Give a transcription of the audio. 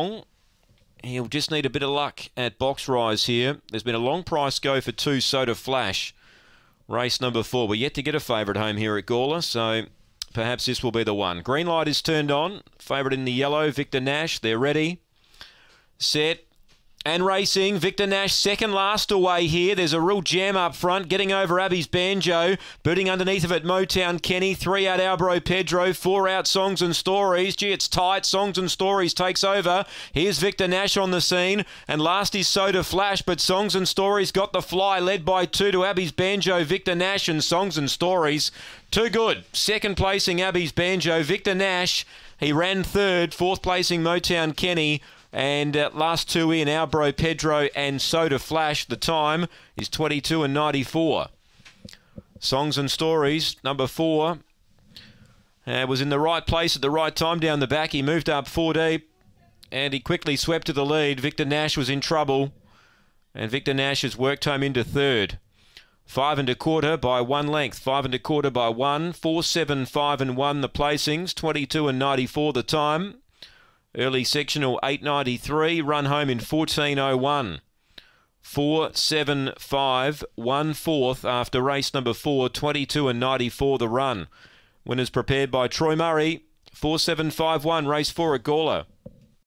long. He'll just need a bit of luck at box rise here. There's been a long price go for two Soda Flash. Race number four. We're yet to get a favourite home here at Gawler, so perhaps this will be the one. Green light is turned on. Favourite in the yellow, Victor Nash. They're ready. Set. And racing, Victor Nash second last away here. There's a real jam up front, getting over Abby's Banjo, booting underneath of it Motown Kenny, three out Albro Pedro, four out Songs and Stories. Gee, it's tight. Songs and Stories takes over. Here's Victor Nash on the scene, and last is Soda Flash, but Songs and Stories got the fly, led by two to Abby's Banjo, Victor Nash, and Songs and Stories. Too good. Second placing Abby's Banjo, Victor Nash. He ran third, fourth placing Motown Kenny. And uh, last two in, our bro Pedro and Soda Flash. The time is 22 and 94. Songs and Stories, number four. Uh, was in the right place at the right time down the back. He moved up four deep and he quickly swept to the lead. Victor Nash was in trouble and Victor Nash has worked home into third. Five and a quarter by one length. Five and a quarter by one. Four, seven, five and one the placings. 22 and 94 the time. Early sectional 893, run home in 1401. 475, one fourth after race number four, 22 and 94 the run. Winners prepared by Troy Murray, 4751, race four at Gawler.